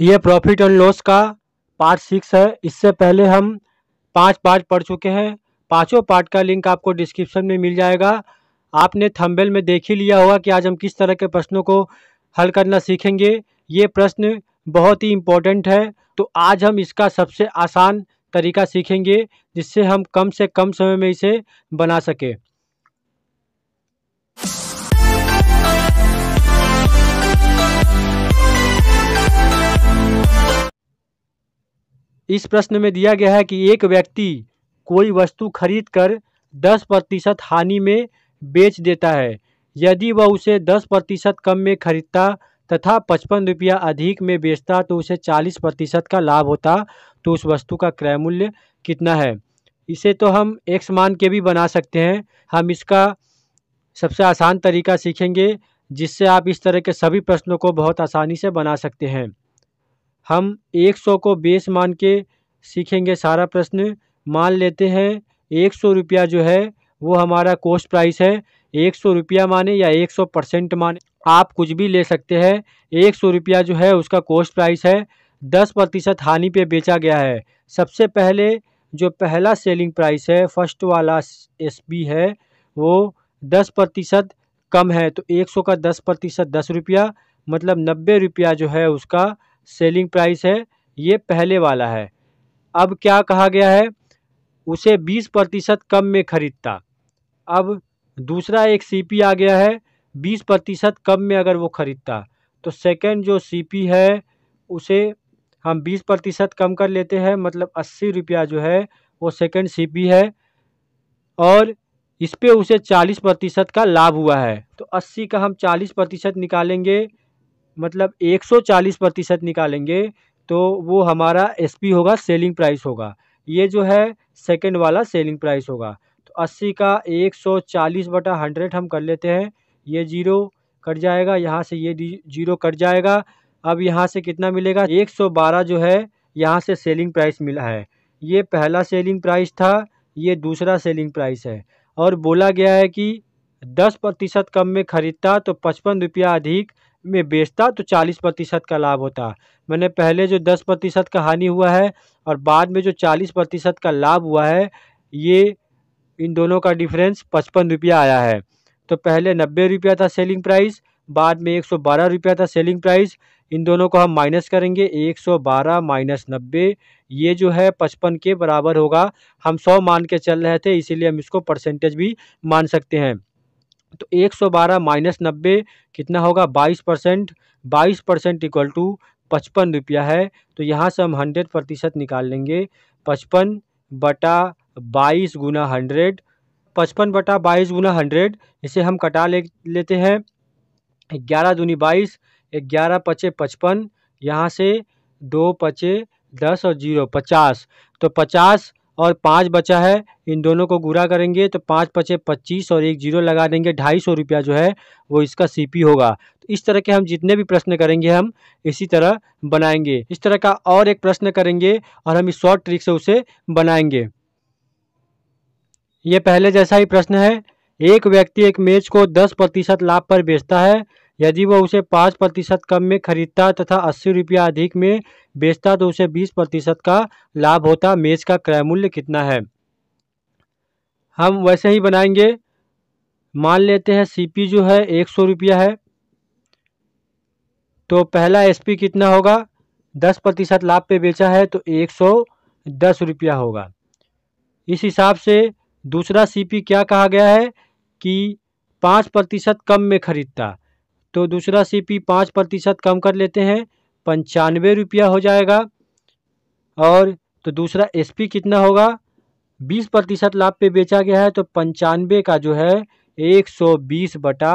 ये profit and loss का part six है इससे पहले हम पांच पार्ट पढ़ चुके हैं पांचों पार्ट का लिंक आपको डिस्क्रिप्शन में मिल जाएगा आपने थंबेल में देख ही लिया होगा कि आज हम किस तरह के प्रश्नों को हल करना सीखेंगे ये प्रश्न बहुत ही इम्पोर्टेंट है तो आज हम इसका सबसे आसान तरीका सीखेंगे जिससे हम कम से कम समय में इसे बना सकें इस प्रश्न में दिया गया है कि एक व्यक्ति कोई वस्तु खरीद कर दस प्रतिशत हानि में बेच देता है यदि वह उसे दस प्रतिशत कम में खरीदता तथा पचपन रुपया अधिक में बेचता तो उसे चालीस प्रतिशत का लाभ होता तो उस वस्तु का क्रय मूल्य कितना है इसे तो हम एक समान के भी बना सकते हैं हम इसका सबसे आसान तरीका सीखेंगे जिससे आप इस तरह के सभी प्रश्नों को बहुत आसानी से बना सकते हैं हम 100 को बेस मान के सीखेंगे सारा प्रश्न मान लेते हैं एक सौ रुपया जो है वो हमारा कोस्ट प्राइस है एक सौ रुपया माने या एक सौ परसेंट माने आप कुछ भी ले सकते हैं एक सौ रुपया जो है उसका कोस्ट प्राइस है दस प्रतिशत हानि पे बेचा गया है सबसे पहले जो पहला सेलिंग प्राइस है फर्स्ट वाला एस बी है वो दस प्रतिशत कम है तो एक सौ का दस प्रतिशत दस रुपया मतलब नब्बे रुपया जो है उसका सेलिंग प्राइस है ये पहले वाला है अब क्या कहा गया है उसे 20 प्रतिशत कम में ख़रीदता अब दूसरा एक सीपी आ गया है 20 प्रतिशत कम में अगर वो ख़रीदता तो सेकंड जो सीपी है उसे हम 20 प्रतिशत कम कर लेते हैं मतलब अस्सी रुपया जो है वो सेकंड सीपी है और इस पर उसे 40 प्रतिशत का लाभ हुआ है तो 80 का हम 40 प्रतिशत निकालेंगे मतलब 140 प्रतिशत निकालेंगे तो वो हमारा एस होगा सेलिंग प्राइस होगा ये जो है सेकेंड वाला सेलिंग प्राइस होगा तो अस्सी का एक सौ चालीस बटा हंड्रेड हम कर लेते हैं ये जीरो कट जाएगा यहाँ से ये जीरो कट जाएगा अब यहाँ से कितना मिलेगा एक सौ बारह जो है यहाँ से सेलिंग प्राइस मिला है ये पहला सेलिंग प्राइस था ये दूसरा सेलिंग प्राइस है और बोला गया है कि दस प्रतिशत कम में ख़रीदता तो पचपन रुपया अधिक में बेचता तो चालीस प्रतिशत का लाभ होता मैंने पहले जो दस प्रतिशत का हानि हुआ है और बाद में जो चालीस प्रतिशत का लाभ हुआ है ये इन दोनों का डिफरेंस पचपन रुपया आया है तो पहले नब्बे रुपया था सेलिंग प्राइस बाद में एक सौ बारह रुपया था सेलिंग प्राइस इन दोनों को हम माइनस करेंगे एक सौ बारह माइनस नब्बे ये जो है पचपन के बराबर होगा हम सौ मान के चल रहे थे इसीलिए हम इसको परसेंटेज भी मान सकते हैं तो 112 माइनस नब्बे कितना होगा 22 परसेंट बाईस परसेंट इक्वल टू पचपन रुपया है तो यहाँ से हम हंड्रेड प्रतिशत निकाल लेंगे पचपन बटा बाईस गुना हंड्रेड पचपन बटा बाईस गुना हंड्रेड इसे हम कटा ले लेते हैं ग्यारह दूनी बाईस ग्यारह पचे पचपन यहाँ से दो पचे दस और जीरो पचास तो पचास और पाँच बचा है इन दोनों को गुरा करेंगे तो पाँच पचे पच्चीस और एक जीरो लगा देंगे ढाई सौ रुपया जो है वो इसका सीपी होगा तो इस तरह के हम जितने भी प्रश्न करेंगे हम इसी तरह बनाएंगे इस तरह का और एक प्रश्न करेंगे और हम इस शॉर्ट ट्रिक से उसे बनाएंगे ये पहले जैसा ही प्रश्न है एक व्यक्ति एक मेज को दस प्रतिशत लाभ पर बेचता है यदि वह उसे पाँच प्रतिशत कम में खरीदता तथा अस्सी रुपया अधिक में बेचता तो उसे बीस प्रतिशत का लाभ होता मेज़ का क्रय मूल्य कितना है हम वैसे ही बनाएंगे मान लेते हैं सीपी जो है एक सौ रुपया है तो पहला एसपी कितना होगा दस प्रतिशत लाभ पे बेचा है तो एक सौ दस रुपया होगा इस हिसाब से दूसरा सीपी क्या कहा गया है कि पाँच प्रतिशत कम में खरीदता तो दूसरा सी पी पाँच प्रतिशत कम कर लेते हैं पंचानवे रुपया हो जाएगा और तो दूसरा एस पी कितना होगा बीस प्रतिशत लाभ पे बेचा गया है तो पंचानवे का जो है एक सौ बीस बटा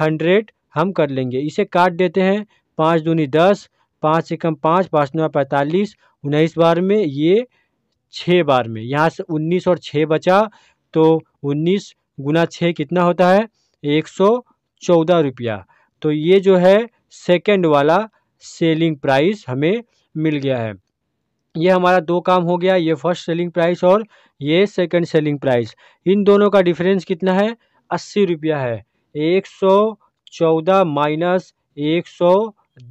हंड्रेड हम कर लेंगे इसे काट देते हैं पाँच दूनी दस पाँच एकम पाँच पाँच नौ पैंतालीस उन्नीस बार में ये छः बार में यहाँ से उन्नीस और छः बचा तो उन्नीस गुना छः कितना होता है एक सौ चौदह रुपया तो ये जो है सेकेंड वाला सेलिंग प्राइस हमें मिल गया है ये हमारा दो काम हो गया ये फर्स्ट सेलिंग प्राइस और ये सेकंड सेलिंग प्राइस इन दोनों का डिफरेंस कितना है अस्सी रुपया है एक सौ चौदह माइनस एक सौ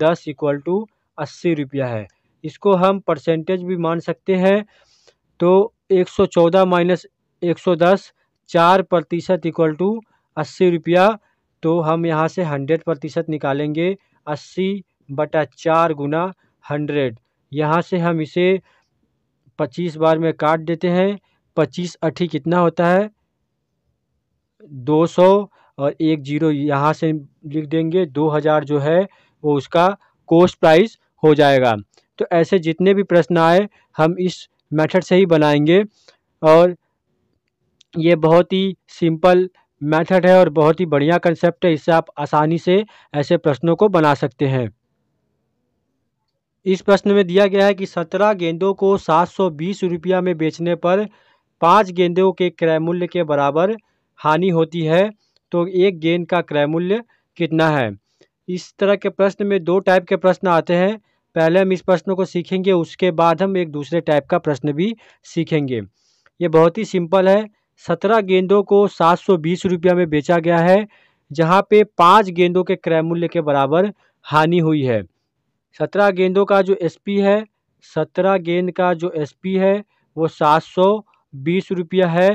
दस इक्वल टू अस्सी रुपया है इसको हम परसेंटेज भी मान सकते हैं तो एक सौ चौदह माइनस एक सौ दस चार प्रतिशत इक्वल टू अस्सी रुपया तो हम यहाँ से हंड्रेड प्रतिशत निकालेंगे अस्सी बटा चार गुना हंड्रेड यहाँ से हम इसे पच्चीस बार में काट देते हैं पच्चीस अठी कितना होता है दो सौ और एक जीरो यहाँ से लिख देंगे दो हज़ार जो है वो उसका कोस्ट प्राइस हो जाएगा तो ऐसे जितने भी प्रश्न आए हम इस मेथड से ही बनाएंगे और ये बहुत ही सिंपल मेथड है और बहुत ही बढ़िया कंसेप्ट है इससे आप आसानी से ऐसे प्रश्नों को बना सकते हैं इस प्रश्न में दिया गया है कि सत्रह गेंदों को सात सौ बीस रुपया में बेचने पर पाँच गेंदों के क्रय मूल्य के बराबर हानि होती है तो एक गेंद का क्रय मूल्य कितना है इस तरह के प्रश्न में दो टाइप के प्रश्न आते हैं पहले हम इस प्रश्न को सीखेंगे उसके बाद हम एक दूसरे टाइप का प्रश्न भी सीखेंगे ये बहुत ही सिंपल है सत्रह गेंदों को सात सौ बीस रुपया में बेचा गया है जहां पे पाँच गेंदों के क्रय मूल्य के बराबर हानि हुई है सत्रह गेंदों का जो एसपी है सत्रह गेंद का जो एसपी है वो सात सौ बीस रुपया है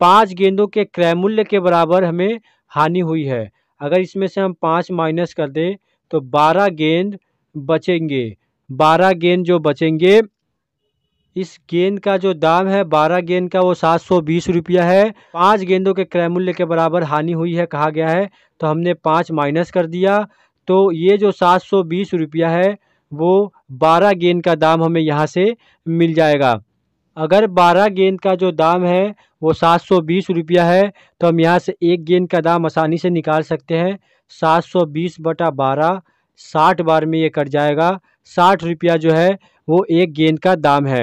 पाँच गेंदों के क्रय मूल्य के बराबर हमें हानि हुई है अगर इसमें से हम पाँच माइनस कर दें तो बारह गेंद बचेंगे बारह गेंद जो बचेंगे इस गेंद का जो दाम है बारह गेंद का वो सात सौ बीस रुपया है पाँच गेंदों के क्रय मूल्य के बराबर हानि हुई है कहा गया है तो हमने पाँच माइनस कर दिया तो ये जो सात सौ बीस रुपया है वो बारह गेंद का दाम हमें यहाँ से मिल जाएगा अगर बारह गेंद का जो दाम है वो सात सौ बीस रुपया है तो हम यहाँ से एक गेंद का दाम आसानी से निकाल सकते हैं सात सौ बीस बटा बारह साठ बार में ये कट जाएगा साठ रुपया जो है वो एक गेंद का दाम है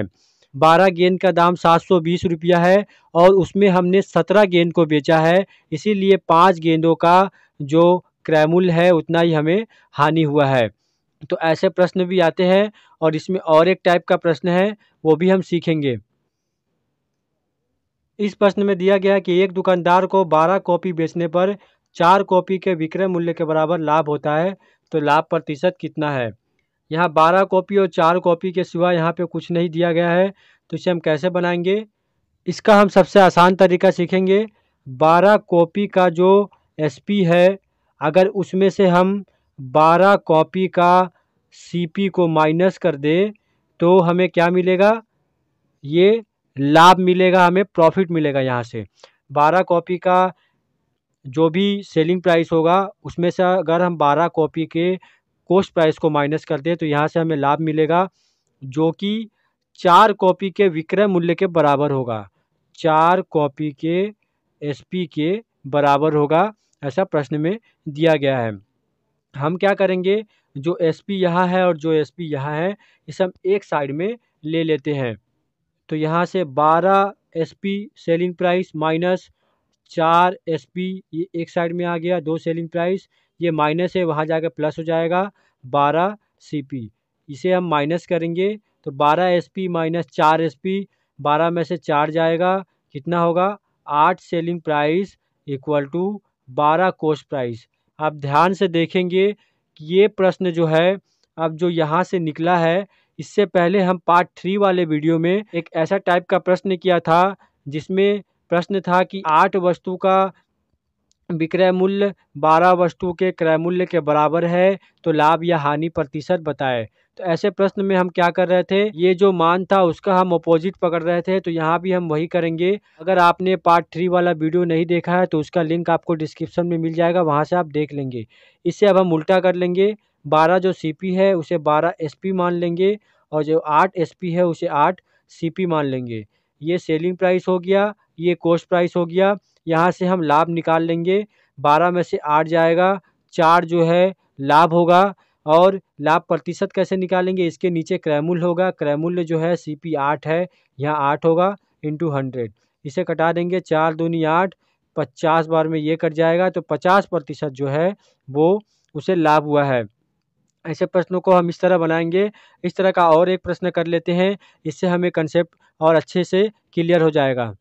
बारह गेंद का दाम सात सौ बीस रुपया है और उसमें हमने सत्रह गेंद को बेचा है इसीलिए पाँच गेंदों का जो क्रैमुल है उतना ही हमें हानि हुआ है तो ऐसे प्रश्न भी आते हैं और इसमें और एक टाइप का प्रश्न है वो भी हम सीखेंगे इस प्रश्न में दिया गया कि एक दुकानदार को बारह कॉपी बेचने पर चार कॉपी के विक्रय मूल्य के बराबर लाभ होता है तो लाभ प्रतिशत कितना है यहाँ बारह कॉपी और चार कॉपी के सिवा यहाँ पे कुछ नहीं दिया गया है तो इसे हम कैसे बनाएंगे इसका हम सबसे आसान तरीका सीखेंगे बारह कॉपी का जो एसपी है अगर उसमें से हम बारह कॉपी का सीपी को माइनस कर दे तो हमें क्या मिलेगा ये लाभ मिलेगा हमें प्रॉफिट मिलेगा यहाँ से बारह कॉपी का जो भी सेलिंग प्राइस होगा उसमें से अगर हम बारह कॉपी के कोस्ट प्राइस को माइनस करते हैं तो यहाँ से हमें लाभ मिलेगा जो कि चार कॉपी के विक्रय मूल्य के बराबर होगा चार कॉपी के एसपी के बराबर होगा ऐसा प्रश्न में दिया गया है हम क्या करेंगे जो एसपी यहाँ है और जो एसपी यहाँ है इसे हम एक साइड में ले लेते हैं तो यहाँ से बारह एसपी सेलिंग प्राइस माइनस चार पी ये एक साइड में आ गया दो सेलिंग प्राइस ये माइनस है वहाँ जाकर प्लस हो जाएगा बारह सी पी इसे हम माइनस करेंगे तो बारह एस पी माइनस चार एस पी बारह में से चार जाएगा कितना होगा आठ सेलिंग प्राइस इक्वल टू बारह कोस्ट प्राइस आप ध्यान से देखेंगे कि ये प्रश्न जो है अब जो यहाँ से निकला है इससे पहले हम पार्ट थ्री वाले वीडियो में एक ऐसा टाइप का प्रश्न किया था जिसमें प्रश्न था कि आठ वस्तु का विक्रय मूल्य बारह वस्तु के क्रय मूल्य के बराबर है तो लाभ या हानि प्रतिशत बताएं तो ऐसे प्रश्न में हम क्या कर रहे थे ये जो मान था उसका हम अपोजिट पकड़ रहे थे तो यहाँ भी हम वही करेंगे अगर आपने पार्ट थ्री वाला वीडियो नहीं देखा है तो उसका लिंक आपको डिस्क्रिप्शन में मिल जाएगा वहाँ से आप देख लेंगे इससे अब हम उल्टा कर लेंगे बारह जो सी है उसे बारह एस मान लेंगे और जो आठ एस है उसे आठ सी मान लेंगे ये सेलिंग प्राइस हो गया ये कोस्ट प्राइस हो गया यहाँ से हम लाभ निकाल लेंगे बारह में से आठ जाएगा चार जो है लाभ होगा और लाभ प्रतिशत कैसे निकालेंगे इसके नीचे क्रैमूल होगा क्रयमूल्य जो है सी पी आठ है यहाँ आठ होगा इंटू हंड्रेड इसे कटा देंगे चार दूनी आठ पचास बार में ये कट जाएगा तो पचास प्रतिशत जो है वो उसे लाभ हुआ है ऐसे प्रश्नों को हम इस तरह बनाएंगे इस तरह का और एक प्रश्न कर लेते हैं इससे हमें कंसेप्ट और अच्छे से क्लियर हो जाएगा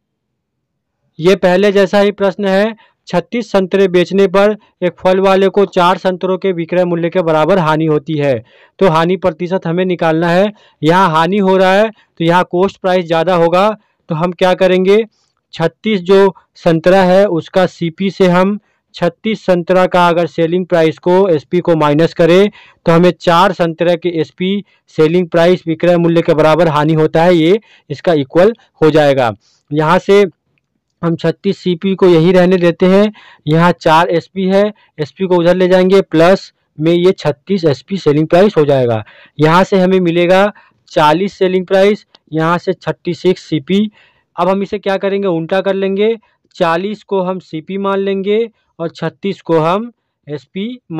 ये पहले जैसा ही प्रश्न है छत्तीस संतरे बेचने पर एक फल वाले को चार संतरों के विक्रय मूल्य के बराबर हानि होती है तो हानि प्रतिशत हमें निकालना है यहाँ हानि हो रहा है तो यहाँ कोस्ट प्राइस ज़्यादा होगा तो हम क्या करेंगे छत्तीस जो संतरा है उसका सीपी से हम छत्तीस संतरा का अगर सेलिंग प्राइस को एसपी को माइनस करें तो हमें चार संतरे के एस सेलिंग प्राइस विक्रय मूल्य के बराबर हानि होता है ये इसका इक्वल हो जाएगा यहाँ से हम छत्तीस सीपी को यही रहने देते हैं यहाँ चार एसपी है एसपी को उधर ले जाएंगे प्लस में ये छत्तीस एसपी सेलिंग प्राइस हो जाएगा यहाँ से हमें मिलेगा चालीस सेलिंग प्राइस यहाँ से थर्टी सिक्स सी अब हम इसे क्या करेंगे उल्टा कर लेंगे चालीस को हम सी मान लेंगे और छत्तीस को हम एस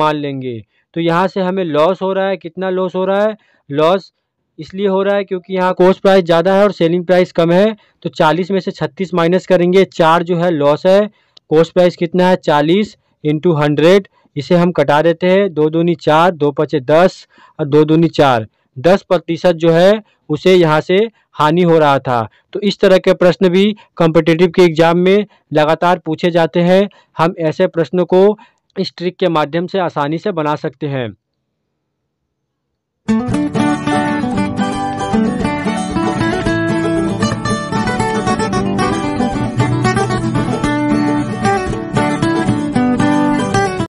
मान लेंगे तो यहाँ से हमें लॉस हो रहा है कितना लॉस हो रहा है लॉस इसलिए हो रहा है क्योंकि यहाँ कोस्ट प्राइस ज़्यादा है और सेलिंग प्राइस कम है तो चालीस में से छत्तीस माइनस करेंगे चार जो है लॉस है कोस्ट प्राइस कितना है चालीस इंटू हंड्रेड इसे हम कटा देते हैं दो दूनी चार दो पचे दस और दो दूनी चार दस प्रतिशत जो है उसे यहाँ से हानि हो रहा था तो इस तरह के प्रश्न भी कॉम्पिटिटिव के एग्ज़ाम में लगातार पूछे जाते हैं हम ऐसे प्रश्नों को इस ट्रिक के माध्यम से आसानी से बना सकते हैं